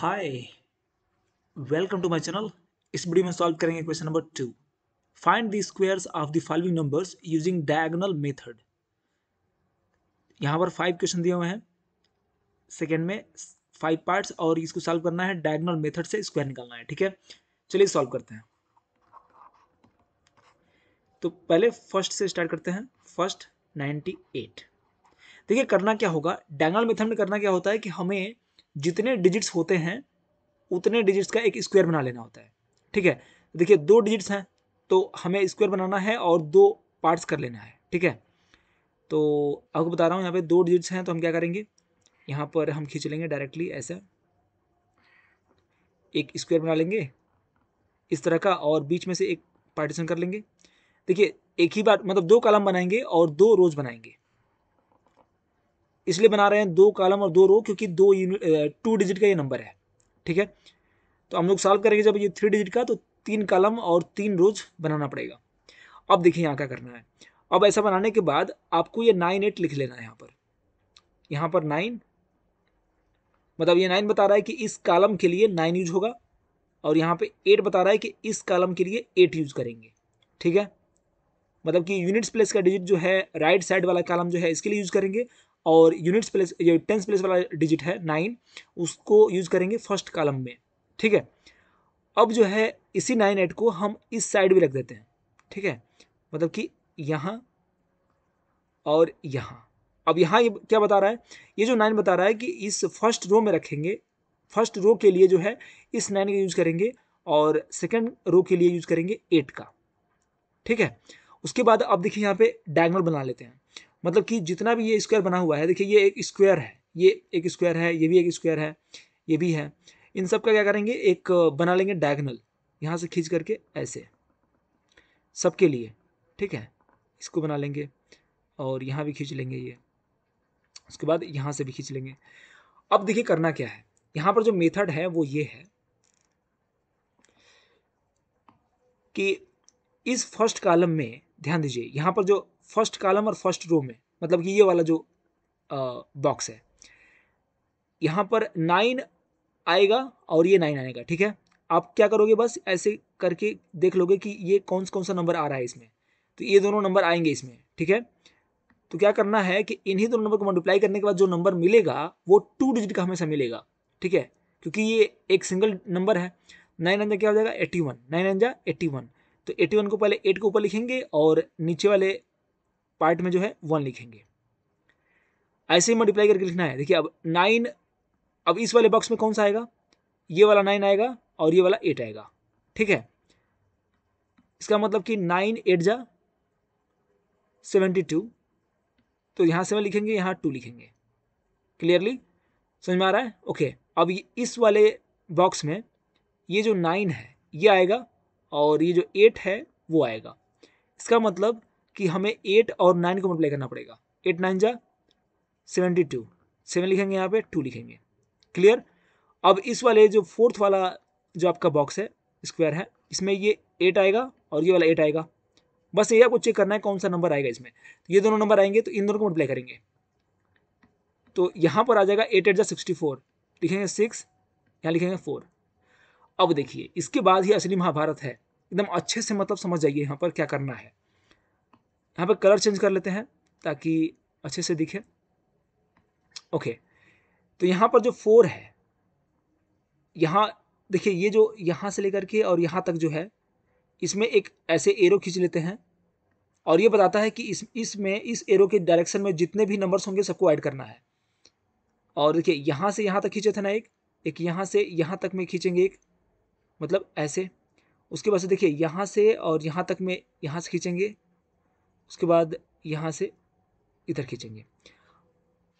Hi welcome to my channel इस video में solve करेंगे question number two find the squares of the following numbers using diagonal method यहां पर five question दिए हुए हैं सेकंड में फाइव पार्ट्स और इसको सॉल्व करना है डायगोनल मेथड से स्क्वायर निकालना है ठीक है चलिए सॉल्व करते हैं तो पहले फर्स्ट से स्टार्ट करते हैं फर्स्ट नाइन्टी एट देखिए करना क्या होगा डायगोनल मेथड में करना क्या होता है कि हमें जितने डिजिट्स होते हैं उतने डिजिट्स का एक स्क्वायर बना लेना होता है ठीक है देखिए दो डिजिट्स हैं तो हमें स्क्वायर बनाना है और दो पार्ट्स कर लेना है ठीक है तो आपको बता रहा हूँ यहाँ पे दो डिजिट्स हैं तो हम क्या करेंगे यहाँ पर हम खींच लेंगे डायरेक्टली ऐसे एक स्क्वायर बना लेंगे इस तरह का और बीच में से एक पार्टीशन कर लेंगे देखिए एक ही बार मतलब दो कॉलम बनाएंगे और दो रोज बनाएंगे इसलिए बना रहे हैं दो कॉलम और दो रो क्योंकि दो टू डिजिट का ये नंबर है ठीक है तो हम लोग सॉल्व करेंगे जब ये थ्री डिजिट का तो तीन कॉलम और तीन रोज बनाना पड़ेगा अब देखिए यहाँ क्या करना है अब ऐसा बनाने के बाद आपको ये नाइन एट लिख लेना है यहाँ पर यहाँ पर नाइन मतलब ये नाइन बता रहा है कि इस कॉलम के लिए नाइन यूज होगा और यहाँ पे एट बता रहा है कि इस कॉलम के लिए एट यूज करेंगे ठीक है मतलब कि यूनिट्स प्लेस का डिजिट जो है राइट साइड वाला कॉलम जो है इसके लिए यूज करेंगे और यूनिट्स प्लेस ये टेंस प्लेस वाला डिजिट है नाइन उसको यूज करेंगे फर्स्ट कॉलम में ठीक है अब जो है इसी नाइन एट को हम इस साइड भी रख देते हैं ठीक है मतलब कि यहाँ और यहाँ अब यहाँ ये क्या बता रहा है ये जो नाइन बता रहा है कि इस फर्स्ट रो में रखेंगे फर्स्ट रो के लिए जो है इस नाइन का यूज करेंगे और सेकेंड रो के लिए यूज करेंगे एट का ठीक है उसके बाद अब देखिए यहाँ पे डायगनल बना लेते हैं मतलब कि जितना भी ये स्क्वायर बना हुआ है देखिए ये एक स्क्वायर है ये एक स्क्वायर है ये भी एक स्क्वायर है ये भी है इन सब का क्या करेंगे एक बना लेंगे डायगनल यहाँ से खींच करके ऐसे सबके लिए ठीक है इसको बना लेंगे और यहाँ भी खींच लेंगे ये उसके बाद यहाँ से भी खींच लेंगे अब देखिए करना क्या है यहाँ पर जो मेथड है वो ये है कि इस फर्स्ट कॉलम में ध्यान दीजिए यहाँ पर जो फर्स्ट कॉलम और फर्स्ट रो में मतलब कि ये वाला जो बॉक्स है यहाँ पर नाइन आएगा और ये नाइन आएगा ठीक है आप क्या करोगे बस ऐसे करके देख लोगे कि ये कौन कौन सा नंबर आ रहा है इसमें तो ये दोनों नंबर आएंगे इसमें ठीक है तो क्या करना है कि इन्हीं दोनों नंबर को मल्टीप्लाई करने के बाद जो नंबर मिलेगा वो टू डिजिट का हमेशा मिलेगा ठीक है क्योंकि ये एक सिंगल नंबर है नाइन अंजा क्या हो जाएगा एट्टी वन नाइन अंजा एट्टी वन तो एट्टी वन को पहले एट के ऊपर लिखेंगे और नीचे वाले पार्ट में जो है वन लिखेंगे ऐसे ही मल्टीप्लाई करके लिखना है देखिए अब नाइन अब इस वाले बॉक्स में कौन सा आएगा ये वाला नाइन आएगा और ये वाला एट आएगा ठीक है इसका मतलब कि नाइन एट जा सेवेंटी टू तो यहाँ सेवन लिखेंगे यहाँ टू लिखेंगे क्लियरली समझ में आ रहा है ओके अब इस वाले बॉक्स में ये जो नाइन है ये आएगा और ये जो एट है वो आएगा इसका मतलब कि हमें एट और नाइन को मल्टीप्लाई करना पड़ेगा एट नाइन जा सेवेंटी टू सेवन लिखेंगे यहाँ पे टू लिखेंगे क्लियर अब इस वाले जो फोर्थ वाला जो आपका बॉक्स है स्क्वायर है इसमें ये एट आएगा और ये वाला एट आएगा बस ये आपको चेक करना है कौन सा नंबर आएगा इसमें ये दोनों नंबर आएंगे तो इन दोनों को मल्टीप्लाई करेंगे तो यहाँ पर आ जाएगा एट एट जा सिक्सटी फोर लिखेंगे सिक्स यहाँ लिखेंगे फोर अब देखिए इसके बाद ही असली महाभारत है एकदम अच्छे से मतलब समझ जाइए यहाँ पर क्या करना है यहाँ पर कलर चेंज कर लेते हैं ताकि अच्छे से दिखे ओके तो यहाँ पर जो फोर है यहाँ देखिए ये जो यहाँ से लेकर के और यहाँ तक जो है इसमें एक ऐसे एरो खींच लेते हैं और ये बताता है कि इस इसमें इस एरो के डायरेक्शन में जितने भी नंबर्स होंगे सबको ऐड करना है और देखिए यहाँ से यहाँ तक खींचे थे ना एक एक यहाँ से यहाँ तक में खींचेंगे एक मतलब ऐसे उसके बाद से देखिए यहाँ से और यहाँ तक में यहाँ से खींचेंगे उसके बाद यहाँ से इधर खींचेंगे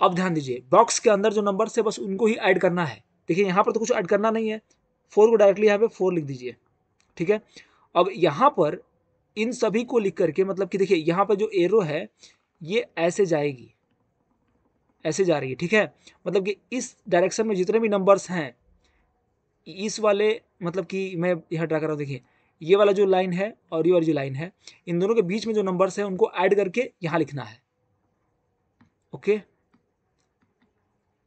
अब ध्यान दीजिए बॉक्स के अंदर जो नंबर है बस उनको ही ऐड करना है देखिए यहाँ पर तो कुछ ऐड करना नहीं है फोर को डायरेक्टली यहाँ पे फोर लिख दीजिए ठीक है अब यहाँ पर इन सभी को लिख करके मतलब कि देखिए यहाँ पर जो एरो है ये ऐसे जाएगी ऐसे जा रही है ठीक है मतलब कि इस डायरेक्शन में जितने भी नंबर्स हैं इस वाले मतलब कि मैं यहाँ ड्रा कर रहा हूँ देखिए ये वाला जो लाइन है और ये वाली जो लाइन है इन दोनों के बीच में जो नंबर्स हैं उनको ऐड करके यहाँ लिखना है ओके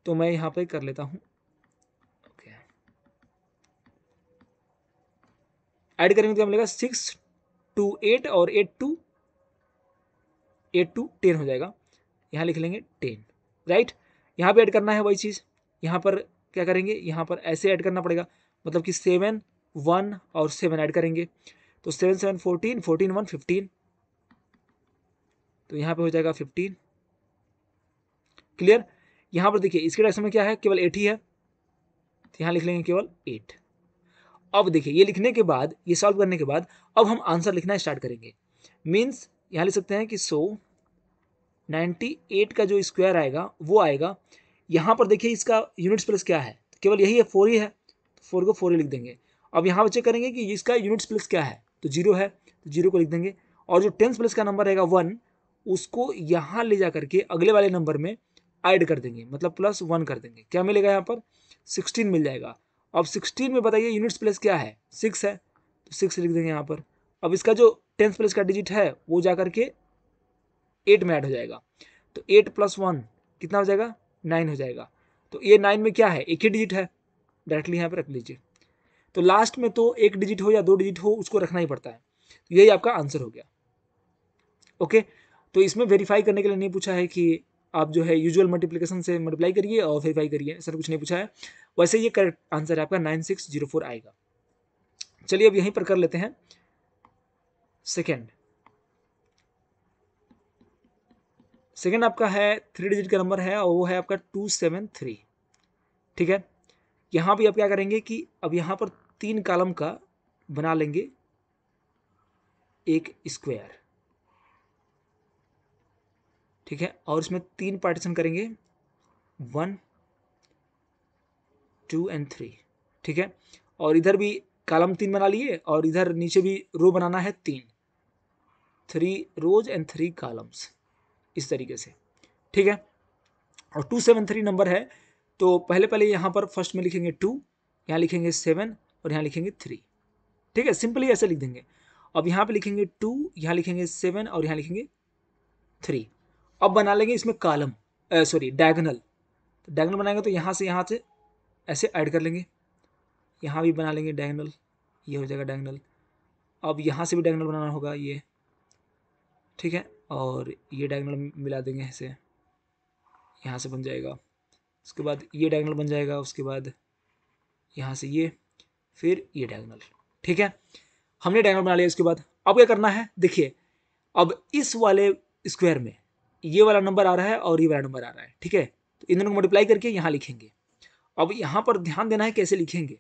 तो मैं यहाँ पे कर लेता हूँ ओके ऐड करेंगे तो मिलेगा सिक्स टू एट और eight two eight two ten हो जाएगा यहाँ लिख लेंगे टेन राइट यहाँ पे ऐड करना है वही चीज़ यहाँ पर क्या करेंगे यहाँ पर ऐसे ऐड करना पड़ेगा मतलब कि सेवन वन और सेवन ऐड करेंगे तो seven seven fourteen fourteen one fifteen तो यहाँ पे हो जाएगा फिफ्टीन क्लियर यहाँ पर देखिए इसके डायरेक्शन में क्या है केवल एट ही है तो यहाँ लिख लेंगे केवल एट अब देखिए ये लिखने के बाद ये सॉल्व करने के बाद अब हम आंसर लिखना स्टार्ट करेंगे मीन्स यहाँ लिख सकते हैं कि सो नाइन्टी एट का जो स्क्वायर आएगा वो आएगा यहाँ पर देखिए इसका यूनिट्स प्लस क्या है केवल यही है फोर ही है तो फोर को फोर ही लिख देंगे अब यहाँ बच्चे करेंगे कि इसका यूनिट्स प्लस क्या है तो जीरो है तो जीरो को लिख देंगे और जो टेंथ प्लस का नंबर रहेगा वन उसको यहाँ ले जा करके अगले वाले नंबर में ऐड कर देंगे मतलब प्लस वन कर देंगे क्या मिलेगा यहाँ पर सिक्सटीन मिल जाएगा अब सिक्सटीन में बताइए यूनिट्स प्लस क्या है सिक्स है तो सिक्स लिख देंगे यहाँ पर अब इसका जो टेंथ प्लस का डिजिट है वो जा करके एट में ऐड हो जाएगा तो एट प्लस वन कितना हो जाएगा नाइन हो जाएगा तो ये नाइन में क्या है एक ही डिजिट है डायरेक्टली यहाँ पर रख लीजिए तो लास्ट में तो एक डिजिट हो या दो डिजिट हो उसको रखना ही पड़ता है तो यही आपका आंसर हो गया ओके तो इसमें वेरीफाई करने के लिए नहीं पूछा है कि आप जो है यूजुअल मल्टीप्लिकेशन से मल्टीप्लाई करिए और वेरीफाई करिए सर कुछ नहीं पूछा है वैसे ये करेक्ट आंसर है आपका नाइन सिक्स जीरो फोर आएगा चलिए अब यहीं पर कर लेते हैं सेकेंड सेकेंड आपका है थ्री डिजिट का नंबर है और वो है आपका टू सेवन थ्री ठीक है यहाँ भी आप क्या करेंगे कि अब यहाँ पर तीन कॉलम का बना लेंगे एक स्क्वायर ठीक है और इसमें तीन पार्टीशन करेंगे वन टू एंड थ्री ठीक है और इधर भी कॉलम तीन बना लिए और इधर नीचे भी रो बनाना है तीन three rows and three columns इस तरीके से ठीक है और टू सेवन थ्री नंबर है तो पहले पहले यहाँ पर फर्स्ट में लिखेंगे टू यहाँ लिखेंगे सेवन और यहाँ लिखेंगे थ्री ठीक है सिंपली ऐसे लिख देंगे अब यहाँ पे लिखेंगे टू यहाँ लिखेंगे सेवन और यहाँ लिखेंगे थ्री अब बना लेंगे इसमें कालम सॉरी डायगनल तो डायगनल बनाएंगे तो यहाँ से यहाँ से ऐसे ऐड कर लेंगे यहाँ भी बना लेंगे डायगनल ये हो जाएगा डायगनल अब यहाँ से भी डायगनल बनाना होगा ये ठीक है और ये डायगनल मिला देंगे ऐसे यहाँ से बन जाएगा उसके बाद ये डायगनल बन जाएगा उसके बाद यहाँ से ये फिर ये डायगोनल ठीक है हमने डायगोनल बना लिया इसके बाद अब क्या करना है देखिए अब इस वाले स्क्वायर में ये वाला नंबर आ रहा है और ये वाला नंबर आ रहा है ठीक है तो इन दोनों को मल्टीप्लाई करके यहाँ लिखेंगे अब यहाँ पर ध्यान देना है कैसे लिखेंगे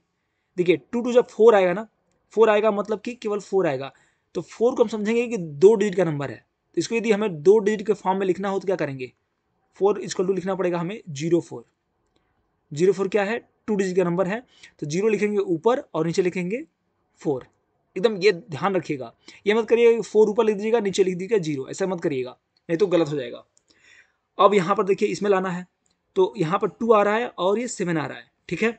देखिए टू टू जब फोर आएगा ना फोर आएगा मतलब कि केवल फोर आएगा तो फोर को हम समझेंगे कि दो डिजिट का नंबर है तो इसको यदि हमें दो डिजिट के फॉर्म में लिखना हो तो क्या करेंगे फोर इसको टू लिखना पड़ेगा हमें जीरो फोर जीरो फोर क्या है टू डिजिट का नंबर है तो जीरो लिखेंगे ऊपर और नीचे लिखेंगे फोर एकदम ये ध्यान रखिएगा ये मत करिएगा फोर ऊपर लिख दीजिएगा नीचे लिख दीजिएगा जीरो ऐसा मत करिएगा नहीं तो गलत हो जाएगा अब यहाँ पर देखिए इसमें लाना है तो यहाँ पर टू आ रहा है और ये सेवन आ रहा है ठीक है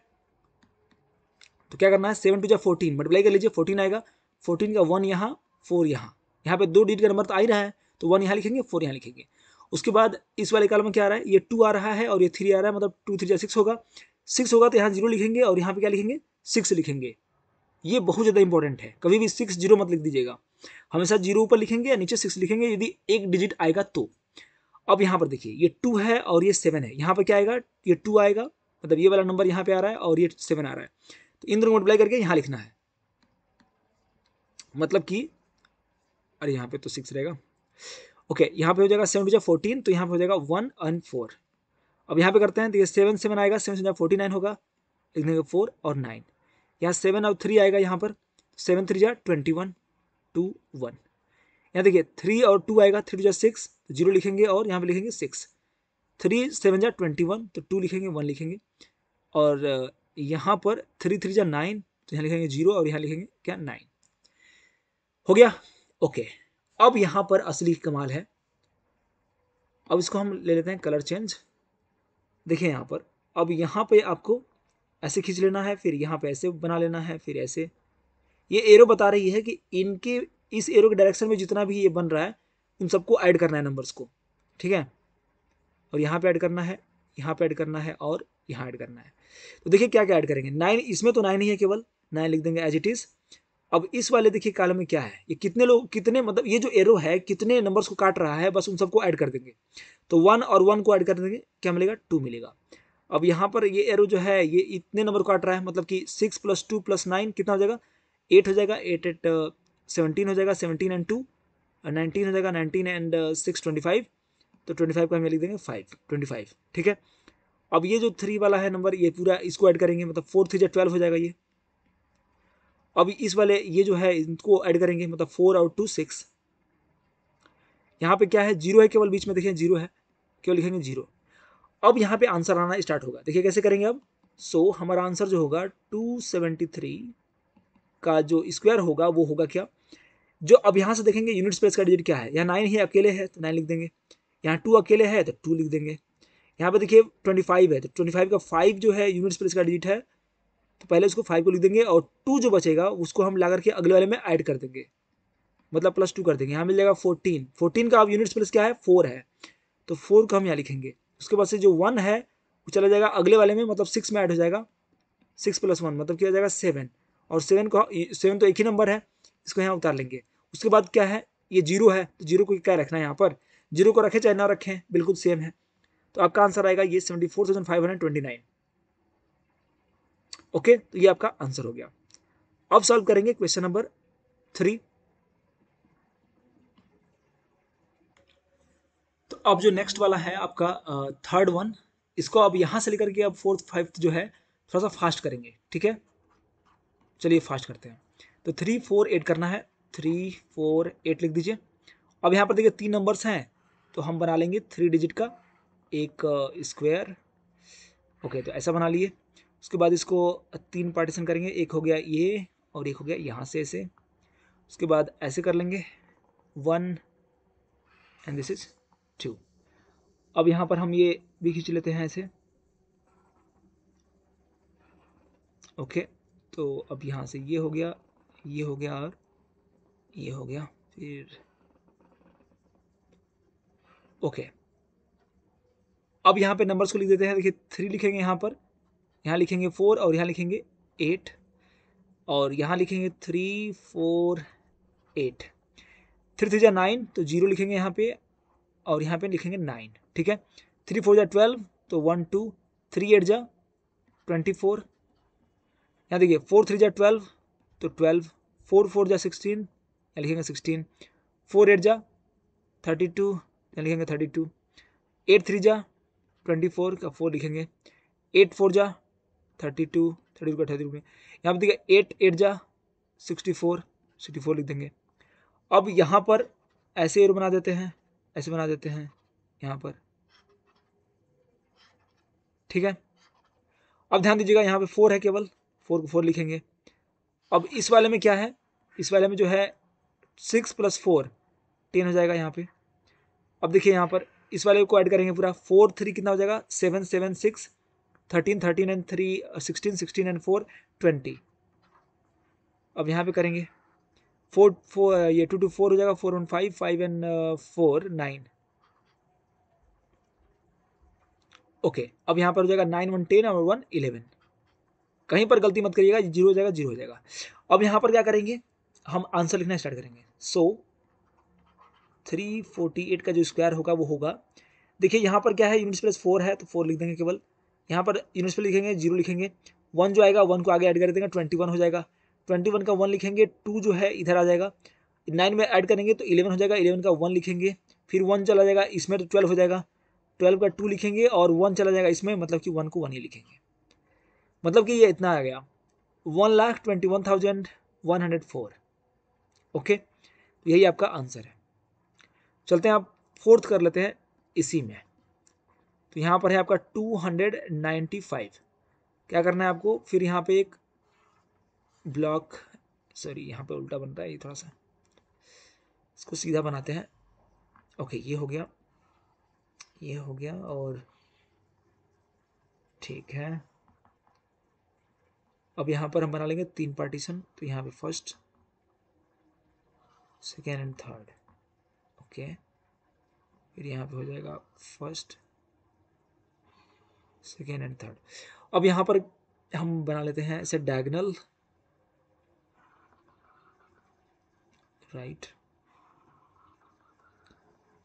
तो क्या करना है सेवन टू जा फोर्टीन मल्टीप्लाई कर लीजिए फोर्टीन आएगा फोर्टीन का वन यहाँ फोर यहाँ यहाँ पे दो डिजिट का नंबर तो आ ही रहा है तो वन यहाँ लिखेंगे फोर यहाँ लिखेंगे उसके बाद इस वाले कॉलम में क्या आ रहा है ये टू आ रहा है और ये थ्री आ रहा है मतलब टू थ्री जा सिक्स होगा सिक्स होगा तो यहाँ जीरो लिखेंगे और यहाँ पे क्या लिखेंगे सिक्स लिखेंगे ये बहुत ज़्यादा इंपॉर्टेंट है कभी भी सिक्स जीरो मत लिख दीजिएगा हमेशा जीरो ऊपर लिखेंगे या नीचे सिक्स लिखेंगे यदि एक डिजिट आएगा तो अब यहाँ पर देखिए ये टू है और ये सेवन है यहाँ पर क्या आएगा ये टू आएगा मतलब ये वाला नंबर यहाँ पे आ रहा है और ये सेवन आ रहा है तो इन दोनों मल्टीप्लाई करके यहाँ लिखना है मतलब कि अरे यहाँ पे तो सिक्स रहेगा ओके यहाँ पे हो जाएगा सेवन टू जो फोर्टीन तो यहाँ पे हो जाएगा वन एंड फोर अब यहाँ पे करते हैं तो ये सेवन सेवन आएगा सेवन सेवन फोर्टी नाइन होगा लिख देंगे फोर और नाइन यहाँ सेवन और थ्री आएगा यहाँ पर सेवन थ्री जार ट्वेंटी वन टू वन यहाँ देखिए थ्री और टू आएगा थ्री टू जार सिक्स तो जीरो लिखेंगे और यहाँ पे लिखेंगे सिक्स थ्री सेवन जार ट्वेंटी वन तो टू लिखेंगे वन लिखेंगे और यहाँ पर थ्री थ्री जार नाइन तो यहाँ लिखेंगे जीरो और यहाँ लिखेंगे क्या नाइन हो गया ओके अब यहाँ पर असली कमाल है अब इसको हम ले लेते हैं कलर चेंज देखिए यहाँ पर अब यहाँ पे आपको ऐसे खींच लेना है फिर यहाँ पे ऐसे बना लेना है फिर ऐसे ये एरो बता रही है कि इनके इस एरो के डायरेक्शन में जितना भी ये बन रहा है उन सबको ऐड करना है नंबर्स को ठीक है और यहाँ पे ऐड करना है यहाँ पे ऐड करना है और यहाँ ऐड करना है तो देखिए क्या क्या ऐड करेंगे नाइन इसमें तो नाइन ही है केवल नाइन लिख देंगे एज इट इज़ अब इस वाले देखिए कालम में क्या है ये कितने लोग कितने मतलब ये जो एरो है कितने नंबर्स को काट रहा है बस उन सबको ऐड कर देंगे तो वन और वन को ऐड कर देंगे क्या मिलेगा टू मिलेगा अब यहाँ पर ये एरो जो है ये इतने नंबर को काट रहा है मतलब कि six plus two plus nine कितना हो जाएगा एट हो जाएगा एट एट सेवनटीन हो जाएगा सेवनटीन एंड टू नाइनटीन हो जाएगा nineteen and six twenty five तो ट्वेंटी फाइव का हम लिख देंगे फाइव ट्वेंटी फाइव ठीक है अब ये जो थ्री वाला है नंबर ये पूरा इसको ऐड करेंगे मतलब फोर थ्री जो ट्वेल्व हो जाएगा ये अब इस वाले ये जो है इनको ऐड करेंगे मतलब फोर और टू सिक्स यहाँ पे क्या है जीरो है केवल बीच में देखें जीरो है केवल लिखेंगे जीरो अब यहाँ पे आंसर आना स्टार्ट होगा देखिए कैसे करेंगे अब सो so, हमारा आंसर जो होगा टू सेवेंटी थ्री का जो स्क्वायर होगा वो होगा क्या जो अब यहाँ से देखेंगे यूनिट स्पेस का डिजिट क्या है यहाँ नाइन ही अकेले है तो नाइन लिख देंगे यहाँ टू अकेले है तो टू लिख देंगे यहाँ पर देखिए ट्वेंटी फाइव है तो ट्वेंटी फाइव का फाइव जो है यूनिट स्पेस का डिजिट है तो पहले उसको फाइव को लिख देंगे और टू जो बचेगा उसको हम ला करके अगले वाले में ऐड कर देंगे मतलब प्लस टू कर देंगे यहाँ मिल जाएगा फोर्टीन फोर्टीन का अब यूनिट्स प्लस क्या है फोर है तो फोर को हम यहाँ लिखेंगे उसके बाद से जो वन है वो चला जाएगा अगले वाले में मतलब सिक्स में ऐड हो जाएगा सिक्स प्लस वन मतलब क्या हो जाएगा सेवन और सेवन को सेवन तो एक ही नंबर है इसको यहाँ उतार लेंगे उसके बाद क्या है ये जीरो है तो जीरो को क्या रखना है यहाँ पर जीरो को रखें चाहे ना रखें बिल्कुल सेम है तो आपका आंसर आएगा ये seventy four thousand five hundred twenty nine okay तो ये आपका आंसर हो गया अब सॉल्व करेंगे क्वेश्चन नंबर थ्री तो अब जो नेक्स्ट वाला है आपका थर्ड वन इसको अब यहां से लेकर के अब फोर्थ फाइफ्थ जो है थोड़ा सा फास्ट करेंगे ठीक है चलिए फास्ट करते हैं तो थ्री फोर एट करना है थ्री फोर एट लिख दीजिए अब यहाँ पर देखिए तीन नंबर्स हैं तो हम बना लेंगे थ्री डिजिट का एक स्क्वायर ओके तो ऐसा बना लिए उसके बाद इसको तीन पार्टीशन करेंगे एक हो गया ये और एक हो गया यहाँ से ऐसे उसके बाद ऐसे कर लेंगे one and this is two अब यहाँ पर हम ये भी खींच लेते हैं ऐसे ओके okay, तो अब यहाँ से ये हो गया ये हो गया और ये हो गया फिर ओके okay. अब यहाँ पे नंबर्स को लिख देते हैं देखिए थ्री लिखेंगे यहाँ पर यहाँ लिखेंगे फोर और यहाँ लिखेंगे एट और यहाँ लिखेंगे three four eight three three ज़ा नाइन तो जीरो लिखेंगे यहाँ पे और यहाँ पे लिखेंगे नाइन ठीक है थ्री फोर ज़ा ट्वेल्व तो वन टू थ्री एट ज़ा ट्वेंटी फोर यहाँ देखिए फोर थ्री ज़ा ट्वेल्व तो ट्वेल्व फोर फोर ज़ा सिक्सटीन यहाँ लिखेंगे सिक्सटीन फोर एट ज़ा थर्टी टू यहाँ लिखेंगे थर्टी टू एट थ्री ज़ा ट्वेंटी फोर का फोर लिखेंगे एट फोर ज़ा थर्टी टू थर्टी टू का अठासी रुपये यहाँ पर देखिए एट एट जा सिक्सटी फोर सिक्सटी फोर लिख देंगे अब यहाँ पर ऐसे एयर बना देते हैं ऐसे बना देते हैं यहाँ पर ठीक है अब ध्यान दीजिएगा यहाँ पे फोर है केवल फोर को फोर लिखेंगे अब इस वाले में क्या है इस वाले में जो है सिक्स प्लस फोर टेन हो जाएगा यहाँ पे अब देखिए यहाँ पर इस वाले को ऐड करेंगे पूरा फोर थ्री कितना हो जाएगा seven seven six thirteen thirteen and three sixteen sixteen and four twenty अब यहाँ पे करेंगे फोर फोर uh, ये टू टू फोर हो जाएगा four one five five and four nine okay अब यहाँ पर हो जाएगा नाइन वन टेन और वन इलेवन कहीं पर गलती मत करिएगा जीरो हो जाएगा जीरो हो जाएगा अब यहाँ पर क्या करेंगे हम आंसर लिखना स्टार्ट करेंगे सो थ्री फोर्टी एट का जो स्क्वायर होगा वो होगा देखिए यहाँ पर क्या है यूनिट्स प्लस फोर है तो फोर लिख देंगे केवल यहाँ पर यूनिट्स पर लिखेंगे जीरो लिखेंगे वन जो आएगा वन को आगे ऐड कर देंगे ट्वेंटी वन हो जाएगा ट्वेंटी वन का वन लिखेंगे टू जो है इधर आ जाएगा नाइन में ऐड करेंगे तो इलेवन हो जाएगा इलेवन का वन लिखेंगे फिर वन चला जाएगा इसमें तो ट्वेल्व हो जाएगा ट्वेल्व का टू लिखेंगे और वन चला जाएगा इसमें मतलब कि वन को वन ही लिखेंगे मतलब कि ये इतना आ गया one lakh twenty one thousand one hundred four okay यही आपका आंसर है चलते हैं आप फोर्थ कर लेते हैं इसी में तो यहाँ पर है आपका टू हंड्रेड नाइन्टी फाइव क्या करना है आपको फिर यहाँ पे एक ब्लॉक सॉरी यहाँ पे उल्टा बन रहा है ये थोड़ा सा इसको सीधा बनाते हैं ओके ये हो गया ये हो गया और ठीक है अब यहाँ पर हम बना लेंगे तीन पार्टीशन तो यहाँ पे first second and third okay फिर यहाँ पे हो जाएगा फर्स्ट सेकेंड एंड थर्ड अब यहाँ पर हम बना लेते हैं इसे डायगनल राइट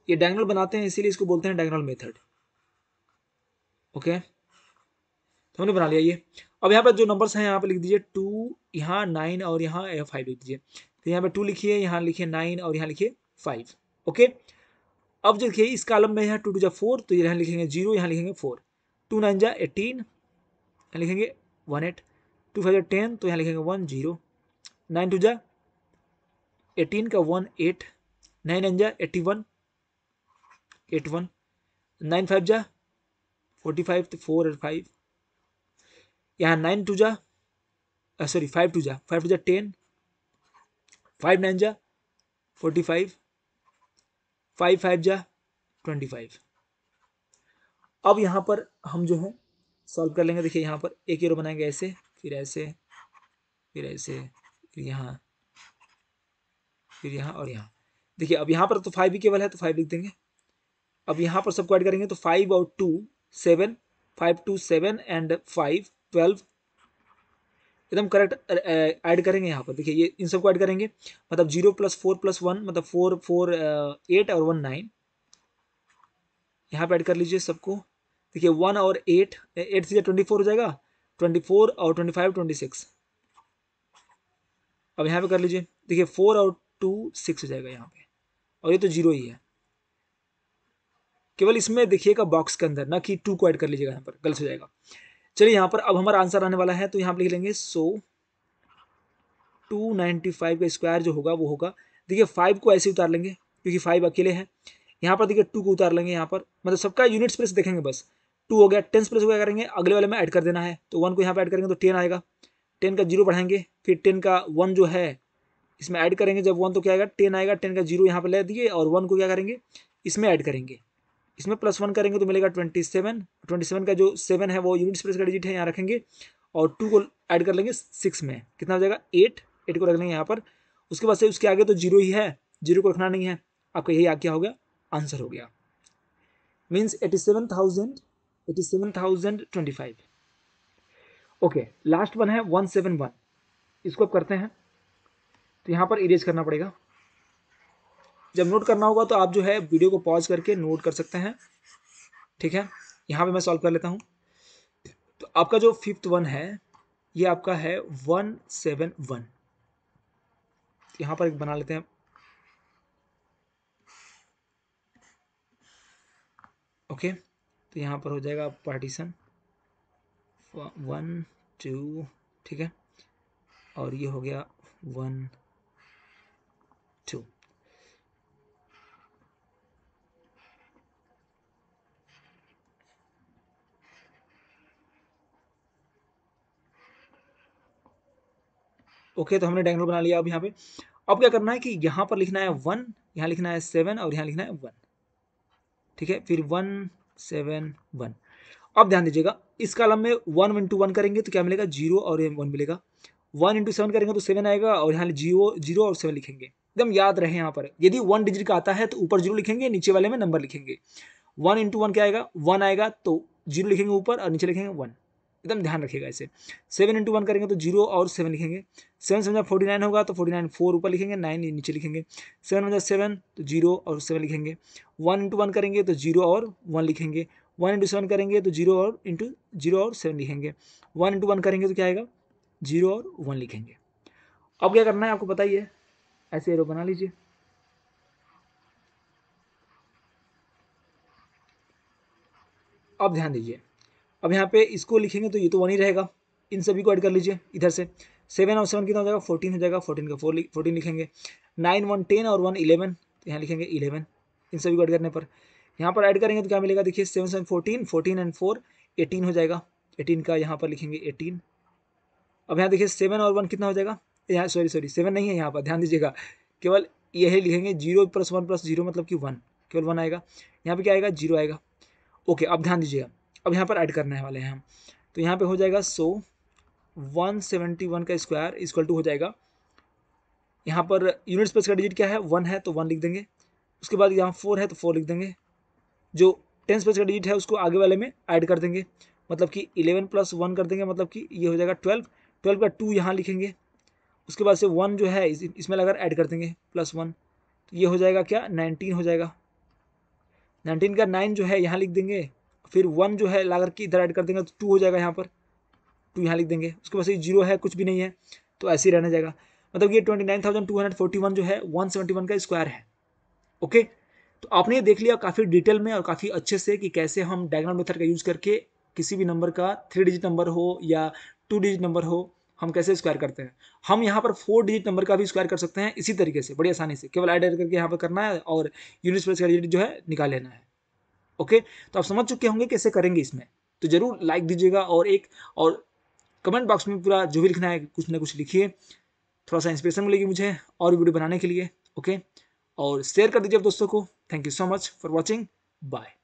ये डायगनल बनाते हैं इसीलिए इसको बोलते हैं डायगनल मेथड ओके तो हमने बना लिया ये अब यहाँ पर जो नंबर्स हैं यहाँ पर लिख दीजिए टू यहाँ नाइन और यहाँ फाइव लिख दीजिए तो यहाँ पर टू लिखिए यहाँ लिखिए नाइन और यहाँ लिखिए फाइव ओके अब जो देखिए इस कालम में यहाँ टू टू जब फोर तो यहाँ लिखेंगे जीरो यहाँ लिखेंगे फोर टू नाइन जा एटीन लिखेंगे वन एट टू फाइव जा टेन तो यहाँ लिखेंगे वन जीरो नाइन टू जा एटीन का वन एट नाइन नाइन जा eighty one eight one nine five जा फोर्टी फाइव तो फोर एट फाइव यहाँ नाइन टू जा सॉरी फाइव टू जा फाइव टू जा टेन फाइव नाइन जा फोर्टी फाइव फाइव फाइव जा ट्वेंटी फाइव अब यहाँ पर हम जो है सॉल्व कर लेंगे देखिए यहाँ पर एक एरो बनाएंगे ऐसे फिर ऐसे फिर ऐसे फिर यहाँ फिर यहाँ और यहाँ देखिए अब यहाँ पर तो फाइव ही केवल है तो फाइव लिख देंगे अब यहाँ पर सबको ऐड करेंगे तो फाइव और two seven five two seven and five twelve एकदम करेक्ट ऐड करेंगे यहाँ पर देखिए ये इन सबको ऐड करेंगे मतलब zero plus four plus one मतलब फोर फोर एट और वन नाइन यहाँ पर ऐड कर लीजिए सबको देखिए वन और एट एट से ट्वेंटी फोर हो जाएगा ट्वेंटी फोर और ट्वेंटी फाइव ट्वेंटी सिक्स अब यहाँ पे कर लीजिए देखिए फोर और टू सिक्स हो जाएगा यहाँ पे और ये तो जीरो ही है केवल इसमें देखिएगा बॉक्स के अंदर ना कि टू को ऐड कर लीजिएगा यहाँ पर गलत हो जाएगा चलिए यहाँ पर अब हमारा आंसर आने वाला है तो यहाँ पर लिख लेंगे सो टू नाइनटी फाइव का स्क्वायर जो होगा वो होगा देखिए फाइव को ऐसे उतार लेंगे क्योंकि फाइव अकेले हैं यहाँ पर देखिए टू को उतार लेंगे यहाँ पर मतलब सबका यूनिट्स पर देखेंगे बस टू हो गया टेंस प्लस को क्या करेंगे अगले वाले में ऐड कर देना है तो वन को यहाँ पर ऐड करेंगे तो टेन आएगा टेन का जीरो बढ़ाएंगे फिर टेन का वन जो है इसमें ऐड करेंगे जब वन तो क्या आएगा टेन आएगा टेन का जीरो यहाँ पर ले दिए और वन को क्या करेंगे इसमें ऐड करेंगे इसमें प्लस वन करेंगे तो मिलेगा ट्वेंटी सेवन ट्वेंटी सेवन का जो सेवन है वो यूनिट्स प्लेस का डिजिट है यहाँ रखेंगे और टू को ऐड कर लेंगे सिक्स में कितना हो जाएगा एट एट को रख लेंगे यहाँ पर उसके बाद से उसके आगे तो जीरो ही है जीरो को रखना नहीं है आपका यही आ क्या हो गया आंसर हो गया means eighty seven thousand it is seven thousand twenty five okay last one है वन सेवन वन इसको आप करते हैं तो यहाँ पर इरेज करना पड़ेगा जब नोट करना होगा तो आप जो है वीडियो को पॉज करके नोट कर सकते हैं ठीक है यहाँ पे मैं सॉल्व कर लेता हूँ तो आपका जो फिफ्थ वन है ये आपका है वन सेवन वन यहाँ पर एक बना लेते हैं ओके okay. तो यहाँ पर हो जाएगा पार्टीशन वन टू ठीक है और ये हो गया वन टू ओके okay, तो हमने डायगोनल बना लिया अब यहाँ पे अब क्या करना है कि यहाँ पर लिखना है वन यहाँ लिखना है सेवन और यहाँ लिखना है वन ठीक है फिर वन सेवन वन अब ध्यान दीजिएगा इस कॉलम में वन टू वन करेंगे तो क्या मिलेगा जीरो और वन मिलेगा वन इंटू सेवन करेंगे तो सेवन आएगा और यहाँ जीरो जीरो और सेवन लिखेंगे एकदम याद रहे यहाँ पर यदि वन डिजिट का आता है तो ऊपर जीरो लिखेंगे नीचे वाले में नंबर लिखेंगे वन इंटू वन क्या आएगा वन आएगा तो जीरो लिखेंगे ऊपर और नीचे लिखेंगे वन एकदम ध्यान रखिएगा इसे सेवन इंटू वन करेंगे तो जीरो और सेवन लिखेंगे सेवन समझा फोर्टी नाइन होगा तो फोर्टी नाइन फोर ऊपर लिखेंगे नाइन नीचे लिखेंगे सेवन समझा सेवन तो जीरो और सेवन लिखेंगे वन इंटू वन करेंगे तो जीरो और वन लिखेंगे वन इंटू सेवन करेंगे तो जीरो और इंटू जीरो और सेवन लिखेंगे वन इंटू वन करेंगे तो क्या आएगा जीरो और वन लिखेंगे अब क्या करना है आपको बताइए ऐसे एरो बना लीजिए अब ध्यान दीजिए अब यहाँ पे इसको लिखेंगे तो ये तो वन ही रहेगा इन सभी को ऐड कर लीजिए इधर से सेवन और सेवन कितना हो जाएगा फोर्टीन हो जाएगा फोर्टीन का फोर फोर्टीन लिखेंगे नाइन वन टेन और वन इलेवन तो यहाँ लिखेंगे इलेवन इन सभी को ऐड करने पर यहाँ पर ऐड करेंगे तो क्या मिलेगा देखिए seven seven fourteen fourteen and four eighteen हो जाएगा एटीन का यहाँ पर लिखेंगे एटीन अब यहाँ देखिए सेवन और वन कितना हो जाएगा यहाँ सॉरी सॉरी सेवन नहीं है यहाँ पर ध्यान दीजिएगा केवल यही लिखेंगे zero plus one plus zero मतलब कि वन केवल वन आएगा यहाँ पे क्या आएगा जीरो आएगा ओके अब ध्यान दीजिएगा अब यहाँ पर ऐड करने वाले हैं हम तो यहाँ पे हो जाएगा सो वन सेवेंटी वन का स्क्वायर इक्वल टू हो जाएगा यहाँ पर यूनिट स्पेस का डिजिट क्या है वन है तो वन लिख देंगे उसके बाद यहाँ फोर है तो फोर लिख देंगे जो टेन स्पेस का डिजिट है उसको आगे वाले में ऐड कर देंगे मतलब कि इलेवन प्लस वन कर देंगे मतलब कि ये हो जाएगा ट्वेल्व ट्वेल्व का टू यहाँ लिखेंगे उसके बाद से वन जो है इस, इसमें लगाकर ऐड कर देंगे प्लस वन तो ये हो जाएगा क्या नाइनटीन हो जाएगा नाइनटीन का नाइन जो है यहाँ लिख देंगे फिर वन जो है ला करके इधर ऐड कर देंगे तो टू हो जाएगा यहाँ पर टू यहाँ लिख देंगे उसके पास ये जीरो है कुछ भी नहीं है तो ऐसे ही रहना जाएगा मतलब ये twenty nine thousand two hundred forty one जो है वन सेवेंटी वन का स्क्वायर है ओके तो आपने ये देख लिया काफ़ी डिटेल में और काफ़ी अच्छे से कि कैसे हम डायग्राम मेथड का यूज़ करके किसी भी नंबर का थ्री डिजिट नंबर हो या टू डिजिट नंबर हो हम कैसे स्क्वायर करते हैं हम यहाँ पर फोर डिजिट नंबर का भी स्क्वायर कर सकते हैं इसी तरीके से बड़ी आसानी से केवल ऐड करके यहाँ पर करना है और यूनिट स्पेस का डिजिट जो है निकाल लेना है ओके तो आप समझ चुके होंगे कैसे करेंगे इसमें तो जरूर लाइक दीजिएगा और एक और कमेंट बॉक्स में पूरा जो भी लिखना है कुछ ना कुछ लिखिए थोड़ा सा इंस्पिरेशन मिलेगी मुझे और वीडियो बनाने के लिए ओके और शेयर कर दीजिए आप दोस्तों को thank you so much for watching bye